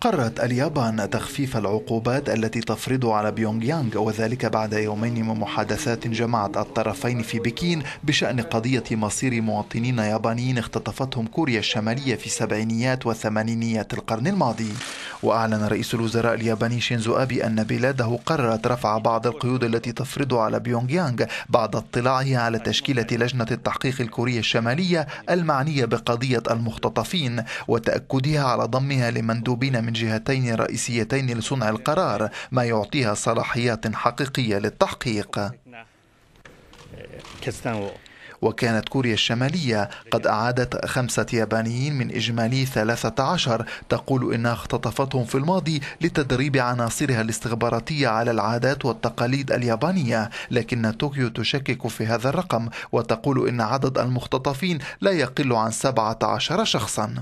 قررت اليابان تخفيف العقوبات التي تفرض على بيونغ يانغ وذلك بعد يومين من محادثات جمعت الطرفين في بكين بشأن قضية مصير مواطنين يابانيين اختطفتهم كوريا الشمالية في سبعينيات وثمانينيات القرن الماضي وأعلن رئيس الوزراء الياباني شينزو أبي أن بلاده قررت رفع بعض القيود التي تفرض على بيونغ يانغ بعد اطلاعه على تشكيلة لجنة التحقيق الكورية الشمالية المعنية بقضية المختطفين وتأكدها على ضمها لمندوبين من جهتين رئيسيتين لصنع القرار ما يعطيها صلاحيات حقيقية للتحقيق وكانت كوريا الشمالية قد أعادت خمسة يابانيين من إجمالي 13 تقول إنها اختطفتهم في الماضي لتدريب عناصرها الاستخباراتية على العادات والتقاليد اليابانية لكن طوكيو تشكك في هذا الرقم وتقول إن عدد المختطفين لا يقل عن 17 شخصا